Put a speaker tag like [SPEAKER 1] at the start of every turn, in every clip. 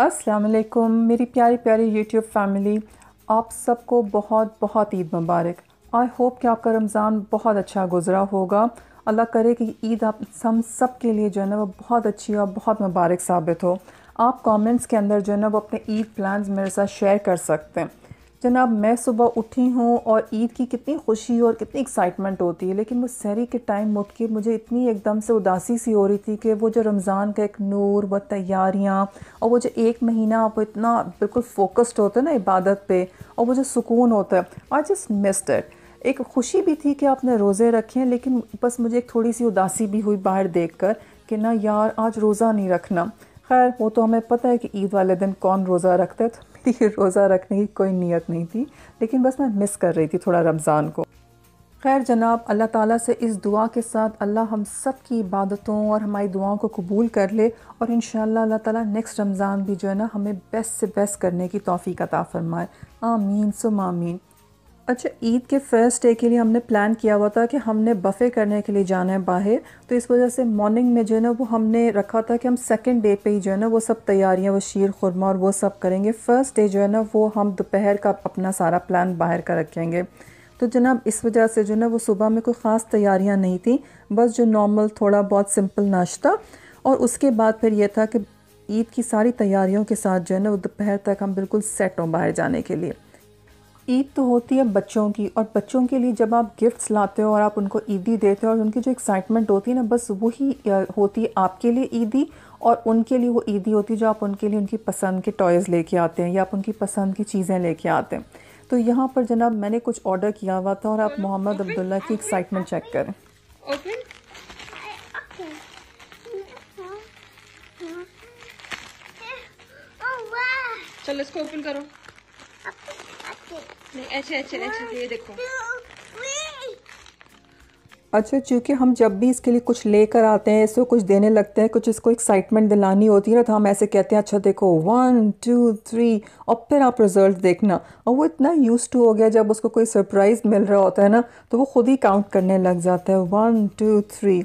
[SPEAKER 1] अस्सलाम वालेकुम मेरी प्यारी प्यारी यूट्यूब फैमिली आप सबको बहुत बहुत ईद मुबारक आई होप कि आपका रमज़ान बहुत अच्छा गुजरा होगा अल्लाह करे कि ईद आप हम सब के लिए जो है ना वो बहुत अच्छी और बहुत मुबारक साबित हो आप कमेंट्स के अंदर जो है ना वो अपने ईद प्लान्स मेरे साथ शेयर कर सकते हैं जनाब मैं सुबह उठी हूँ और ईद की कितनी खुशी और कितनी एक्साइटमेंट होती है लेकिन वो सहरी के टाइम उठ के मुझे इतनी एकदम से उदासी सी हो रही थी कि वो जो रमज़ान का एक नूर व तैयारियाँ और वो जो एक महीना आप इतना बिल्कुल फोकस्ड होता है ना इबादत पे और वो जो सुकून होता है आई जस्ट मिस्ड इट एक खुशी भी थी कि आपने रोज़े रखे हैं लेकिन बस मुझे एक थोड़ी सी उदासी भी हुई बाहर देख कर कि ना यार आज रोज़ा नहीं रखना खैर वो तो हमें पता है कि ईद वाले दिन कौन रोज़ा रखते थे मेरी रोज़ा रखने की कोई नीयत नहीं थी लेकिन बस मैं मिस कर रही थी थोड़ा रमज़ान को खैर जनाब अल्लाह ताला से इस दुआ के साथ अल्लाह हम सब की इबादतों और हमारी दुआओं को कबूल कर ले और इन अल्लाह ताला नेक्स्ट रमज़ान भी जो है ना हमें बेस्ट से बेस्ट करने की तोफ़ी अता फ़रमाए आमीन सुम आमीन अच्छा ईद के फर्स्ट डे के लिए हमने प्लान किया हुआ था कि हमने बफ़े करने के लिए जाना है बाहर तो इस वजह से मॉर्निंग में जो है ना वो हमने रखा था कि हम सेकंड डे पे ही जो है ना वो सब तैयारियां वो शीर खुरमा और वो सब करेंगे फ़र्स्ट डे जो है ना वो हम दोपहर का अपना सारा प्लान बाहर का रखेंगे तो जनाब इस वजह से जो है ना वो सुबह में कोई ख़ास तैयारियाँ नहीं थी बस जो नॉर्मल थोड़ा बहुत सिंपल नाश्ता और उसके बाद फिर यह था कि ईद की सारी तैयारियों के साथ जो है ना वो दोपहर तक हम बिल्कुल सेट हों बाहर जाने के लिए ईद तो होती है बच्चों की और बच्चों के लिए जब आप गिफ्ट्स लाते हो और आप उनको ईदी देते हो और उनकी जो एक्साइटमेंट होती है ना बस वही होती है आपके लिए ईदी और उनके लिए वो ईदी होती है जो आप उनके लिए उनकी पसंद के टॉयज़ लेके आते हैं या आप उनकी पसंद की चीज़ें लेके आते हैं तो यहाँ पर जनाब मैंने कुछ ऑर्डर किया हुआ था और आप मोहम्मद अब्दुल्ला की एक्साइटमेंट चेक करें oh, चलो इसको ओपन करो अच्छा, अच्छा, अच्छा, अच्छा चूँकि हम जब भी इसके लिए कुछ लेकर आते हैं इसको कुछ देने लगते हैं कुछ इसको एक्साइटमेंट दिलानी होती है ना तो हम ऐसे कहते हैं अच्छा देखो वन टू थ्री और फिर आप रिजल्ट देखना और वो इतना यूज टू हो गया जब उसको कोई सरप्राइज़ मिल रहा होता है ना तो वो खुद ही काउंट करने लग जाता है वन टू थ्री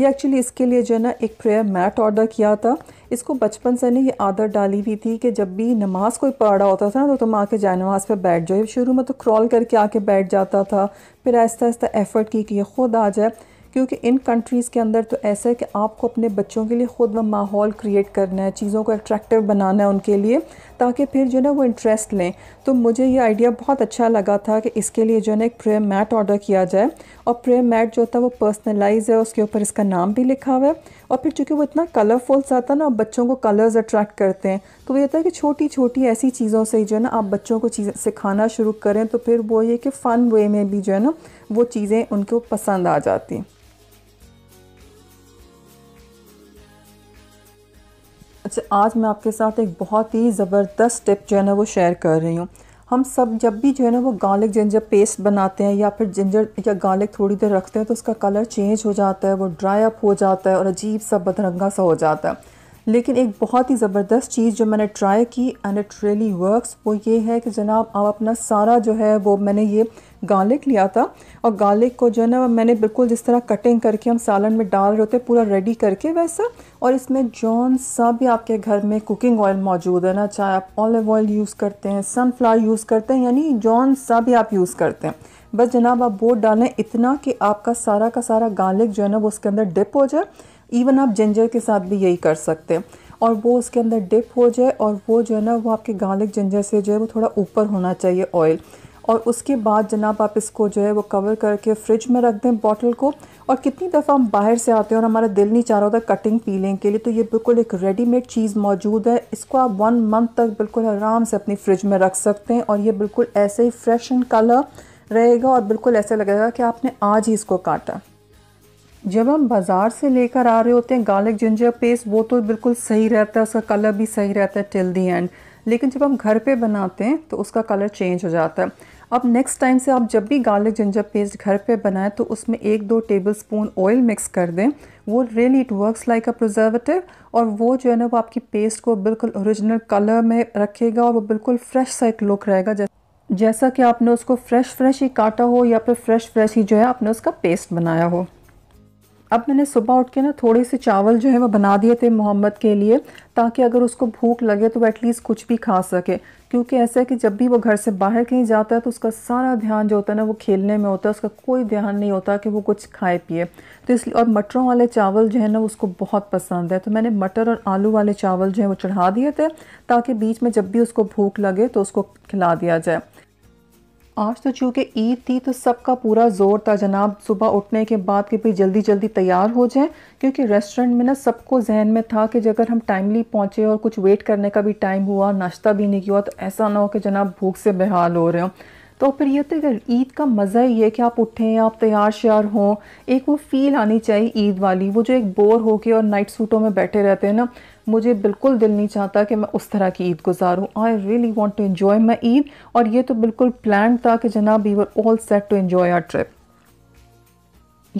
[SPEAKER 1] ये एक्चुअली इसके लिए जो है ना एक प्रेयर मैट ऑर्डर किया था इसको बचपन से ना ये आदत डाली हुई थी कि जब भी नमाज़ कोई पढ़ रहा होता था ना तो तुम आके जाए नमाज पर बैठ जाओ शुरू में तो क्रॉल करके आके बैठ जाता था फिर आहिस्ता आहिस्ता एफ़र्ट की कि ये ख़ुद आ जाए क्योंकि इन कंट्रीज़ के अंदर तो ऐसा है कि आपको अपने बच्चों के लिए ख़ुद व माहौल क्रिएट करना है चीज़ों को अट्रैक्टिव बनाना है उनके लिए ताकि फिर जो ना वो इंटरेस्ट लें तो मुझे ये आइडिया बहुत अच्छा लगा था कि इसके लिए जो ना एक प्रेयर मैट ऑर्डर किया जाए और प्रेयर मैट जो था वो पर्सनलाइज है उसके ऊपर इसका नाम भी लिखा हुआ है और फिर चूँकि वो इतना कलरफुल सा था ना बच्चों को कलर्स अट्रैक्ट करते हैं तो वो ये था कि छोटी छोटी ऐसी चीज़ों से ही जो है ना आप बच्चों को चीज़ें सिखाना शुरू करें तो फिर वो ये कि फ़न वे में भी जो है ना वो चीज़ें उनको पसंद आ जाती हैं अच्छा आज मैं आपके साथ एक बहुत ही ज़बरदस्त टिप जो है ना वो शेयर कर रही हूँ हम सब जब भी जो है ना वो गार्लिक जिंजर पेस्ट बनाते हैं या फिर जिंजर या गार्लिक थोड़ी देर रखते हैं तो उसका कलर चेंज हो जाता है वो ड्राई अप हो जाता है और अजीब सा बदरंगा सा हो जाता है लेकिन एक बहुत ही ज़बरदस्त चीज़ जो मैंने ट्राई की एंड इट रियली वर्क्स वो ये है कि जनाब आप अपना सारा जो है वो मैंने ये गार्लिक लिया था और गार्लिक को जो है ना मैंने बिल्कुल जिस तरह कटिंग करके हम सालन में डाल रहे होते पूरा रेडी करके वैसा और इसमें जौन सा भी आपके घर में कुकिंग ऑयल मौजूद है ना चाहे आप ऑलिव ऑयल यूज़ करते हैं सनफ्लावर यूज़ करते हैं यानी जौन सा भी आप यूज़ करते हैं बस जनाब आप बोट डालें इतना कि आपका सारा का सारा गार्लिक जो है ना वो उसके अंदर डिप हो जाए इवन आप जिंजर के साथ भी यही कर सकते हैं और वो उसके अंदर डिप हो जाए और वो जो है ना वो आपके गार्लिक जिंजर से जो है वो थोड़ा ऊपर होना चाहिए ऑयल और उसके बाद जनाब आप इसको जो है वो कवर करके फ्रिज में रख दें बॉटल को और कितनी दफ़ा हम बाहर से आते हैं और हमारा दिल नहीं चाह रहा होता कटिंग पीलें के लिए तो ये बिल्कुल एक रेडीमेड चीज़ मौजूद है इसको आप वन मंथ तक बिल्कुल आराम से अपनी फ्रिज में रख सकते हैं और ये बिल्कुल ऐसे ही फ्रेश एंड कलर रहेगा और बिल्कुल ऐसे लगेगा कि आपने आज ही इसको काटा जब हम बाज़ार से लेकर आ रहे होते हैं गार्लिक जिंजर पेस्ट वो तो बिल्कुल सही रहता है उसका कलर भी सही रहता है टिल दी एंड लेकिन जब हम घर पे बनाते हैं तो उसका कलर चेंज हो जाता है अब नेक्स्ट टाइम से आप जब भी गार्लिक जिंजर पेस्ट घर पे बनाएं तो उसमें एक दो टेबल स्पून ऑयल मिक्स कर दें वो really it works like a preservative और वो जो है ना वो आपकी पेस्ट को बिल्कुल ओरिजिनल कलर में रखेगा और वो बिल्कुल फ्रेश सा एक लुक रहेगा जैसा कि आपने उसको फ्रेश फ्रेश ही काटा हो या फिर फ्रेश फ्रेश ही जो है आपने उसका पेस्ट बनाया हो अब मैंने सुबह उठ के ना थोड़े से चावल जो है वो बना दिए थे मोहम्मद के लिए ताकि अगर उसको भूख लगे तो वो एटलीस्ट कुछ भी खा सके क्योंकि ऐसा है कि जब भी वो घर से बाहर कहीं जाता है तो उसका सारा ध्यान जो होता है ना वो खेलने में होता है उसका कोई ध्यान नहीं होता कि वो कुछ खाए पिए तो इसलिए और मटरों वाले चावल जो है ना उसको बहुत पसंद है तो मैंने मटर और आलू वाले चावल जो है वो चढ़ा दिए थे ताकि बीच में जब भी उसको भूख लगे तो उसको खिला दिया जाए आज तो चूँकि ईद थी तो सबका पूरा जोर था जनाब सुबह उठने के बाद कि भाई जल्दी जल्दी तैयार हो जाए क्योंकि रेस्टोरेंट में ना सबको जहन में था कि अगर हम टाइमली पहुँचे और कुछ वेट करने का भी टाइम हुआ नाश्ता भी नहीं किया तो ऐसा ना हो कि जनाब भूख से बेहाल हो रहे हो तो फिर यह तो ईद का मज़ा ही है कि आप उठें आप तैयार श्यार हों एक वो फ़ील आनी चाहिए ईद वाली वो जो एक बोर हो के और नाइट सूटों में बैठे रहते हैं ना मुझे बिल्कुल दिल नहीं चाहता कि मैं उस तरह की ईद गुजारूँ I really want to enjoy my Eid और ये तो बिल्कुल प्लान था कि जनाब you are all set to enjoy our trip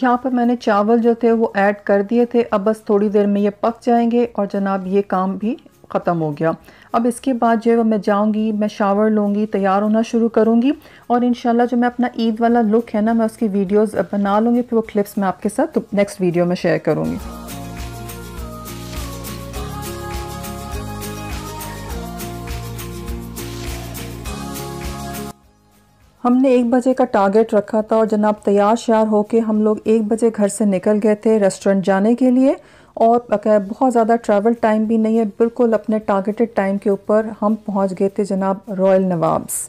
[SPEAKER 1] यहाँ पर मैंने चावल जो थे वो ऐड कर दिए थे अब बस थोड़ी देर में ये पक जाएंगे और जनाब ये काम भी ख़त्म हो गया अब इसके बाद जो है मैं जाऊँगी मैं शावर लूंगी तैयार होना शुरू करूंगी और इन जो मैं अपना ईद वाला लुक है ना मैं उसकी वीडियोज़ बना लूँगी फिर वो क्लिप्स मैं आपके साथ तो नेक्स्ट वीडियो में शेयर करूँगी हमने एक बजे का टारगेट रखा था और जनाब तैयार श्यार होकर हम लोग एक बजे घर से निकल गए थे रेस्टोरेंट जाने के लिए और बहुत ज़्यादा ट्रैवल टाइम भी नहीं है बिल्कुल अपने टारगेटेड टाइम के ऊपर हम पहुंच गए थे जनाब रॉयल नवाब्स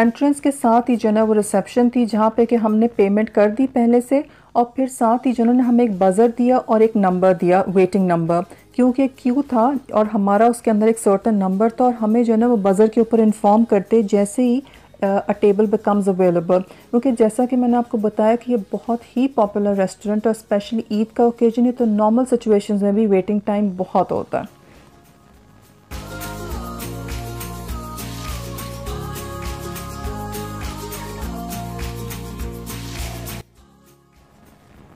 [SPEAKER 1] एंट्रेंस के साथ ही जो है वो रिसेप्शन थी जहाँ पे कि हमने पेमेंट कर दी पहले से और फिर साथ ही जिन्होंने हमें एक बज़र दिया और एक नंबर दिया वेटिंग नंबर क्योंकि क्यों था और हमारा उसके अंदर एक सर्टन नंबर था और हमें जो है ना वो बज़र के ऊपर इन्फॉर्म करते जैसे ही अ टेबल बिकम्स अवेलेबल क्योंकि जैसा कि मैंने आपको बताया कि ये बहुत ही पॉपुलर रेस्टोरेंट और स्पेशली ईद का ओकेजन है तो नॉर्मल सिचुएशंस में भी वेटिंग टाइम बहुत होता है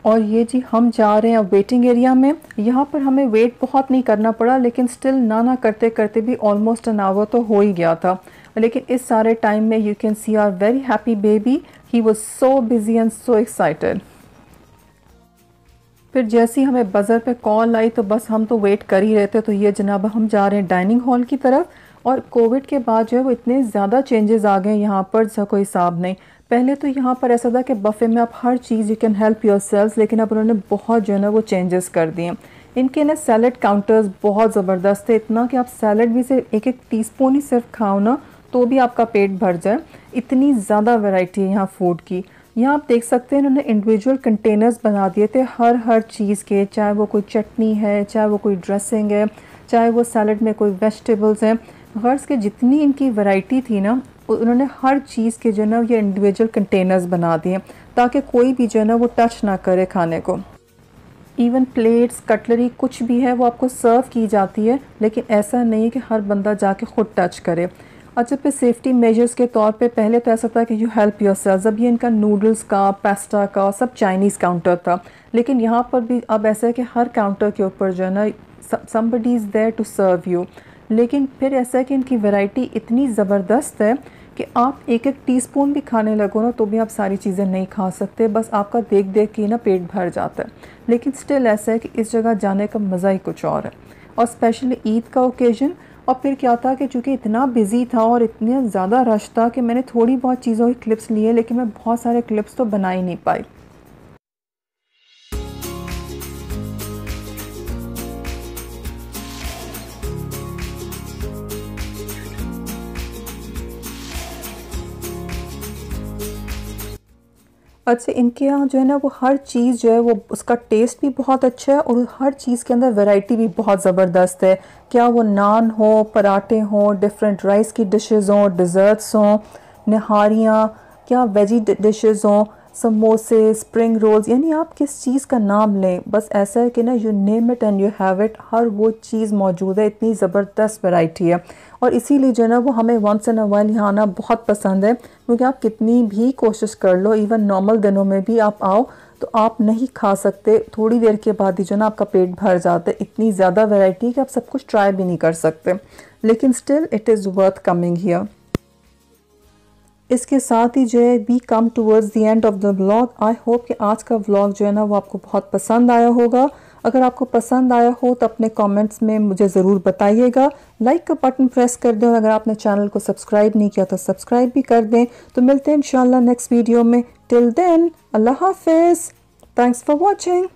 [SPEAKER 1] और ये जी हम जा रहे हैं वेटिंग एरिया में यहाँ पर हमें वेट बहुत नहीं करना पड़ा लेकिन स्टिल ना ना करते करते भी ऑलमोस्ट एन आवर तो हो ही गया था लेकिन इस सारे टाइम में you can see our very happy baby he was so busy and so excited फिर जैसे ही हमें बज़र पे कॉल आई तो बस हम तो वेट कर ही रहे थे तो ये जनाब हम जा रहे हैं डाइनिंग हॉल की तरफ और कोविड के बाद जो है वो इतने ज़्यादा चेंजेस आ गए यहाँ पर जो कोई हिसाब नहीं पहले तो यहाँ पर ऐसा था कि बफ़े में आप हर चीज़ you can help yourself लेकिन अब उन्होंने बहुत जो है ना वो चेंजेस कर दिए इनके ना सैलड काउंटर्स बहुत ज़बरदस्त थे इतना कि आप सैलड भी सिर्फ एक एक स्पून ही सिर्फ खाओ ना तो भी आपका पेट भर जाए इतनी ज़्यादा वैरायटी है यहाँ फूड की यहाँ आप देख सकते हैं इन्होंने इंडिविजुअल कंटेनर्स बना दिए थे हर हर चीज़ के चाहे वो कोई चटनी है चाहे वो कोई ड्रेसिंग है चाहे वो सैलड में कोई वेजिटेबल्स हैं गर्ज के जितनी इनकी वैरायटी थी ना उन्होंने हर चीज़ के जो है ना ये इंडिविजुअल कंटेनर्स बना दिए ताकि कोई भी जो है ना वो टच ना करे खाने को इवन प्लेट्स कटलरी कुछ भी है वो आपको सर्व की जाती है लेकिन ऐसा नहीं कि हर बंदा जाके ख़ुद टच करे अच्छा फिर सेफ्टी मेजर्स के तौर पे पहले तो ऐसा था कि यू हेल्प योर सेल्फ जब ये इनका नूडल्स का पास्ता का सब चाइनीज़ काउंटर था लेकिन यहाँ पर भी अब ऐसा है कि हर काउंटर के ऊपर जो है ना somebody is there to serve you लेकिन फिर ऐसा है कि इनकी वैरायटी इतनी ज़बरदस्त है कि आप एक एक टीस्पून भी खाने लगो ना तो भी आप सारी चीज़ें नहीं खा सकते बस आपका देख देख के ना पेट भर जाता है लेकिन स्टिल ऐसा है कि इस जगह जाने का मज़ा ही कुछ और है और स्पेशली ईद का ओकेज़न और फिर क्या था कि चूँकि इतना बिजी था और इतना ज़्यादा रश था कि मैंने थोड़ी बहुत चीज़ों की क्लिप्स लिए लेकिन मैं बहुत सारे क्लिप्स तो बना ही नहीं पाई अच्छा इनके यहाँ जो है ना वो हर चीज़ जो है वो उसका टेस्ट भी बहुत अच्छा है और हर चीज़ के अंदर वैरायटी भी बहुत ज़बरदस्त है क्या वो नान हो पराठे हों डिफरेंट राइस की डिशेज़ हों डिज़र्ट्स हों नहारियाँ क्या वेजी डिशेज़ हों समोसे स्प्रिंग रोल्स यानी आप किस चीज़ का नाम लें बस ऐसा है कि ना you name it and you have it हर वो चीज़ मौजूद है इतनी ज़बरदस्त वैरायटी है और इसीलिए जो है ना वो हमें वंस एंड अवाइल यहाँ आना बहुत पसंद है क्योंकि आप कितनी भी कोशिश कर लो इवन नॉर्मल दिनों में भी आप आओ तो आप नहीं खा सकते थोड़ी देर के बाद ही जो ना आपका पेट भर जाता है इतनी ज़्यादा वैरायटी कि आप सब कुछ ट्राई भी नहीं कर सकते लेकिन still it is worth coming here इसके साथ ही जो है we come towards the end of the blog I hope कि आज का व्लॉग जो है ना वो आपको बहुत पसंद आया होगा अगर आपको पसंद आया हो तो अपने कमेंट्स में मुझे ज़रूर बताइएगा लाइक का बटन प्रेस कर दें और अगर आपने चैनल को सब्सक्राइब नहीं किया तो सब्सक्राइब भी कर दें तो मिलते हैं इंशाल्लाह नेक्स्ट वीडियो में टिल देन अल्लाह हाफिज़ थैंक्स फॉर वॉचिंग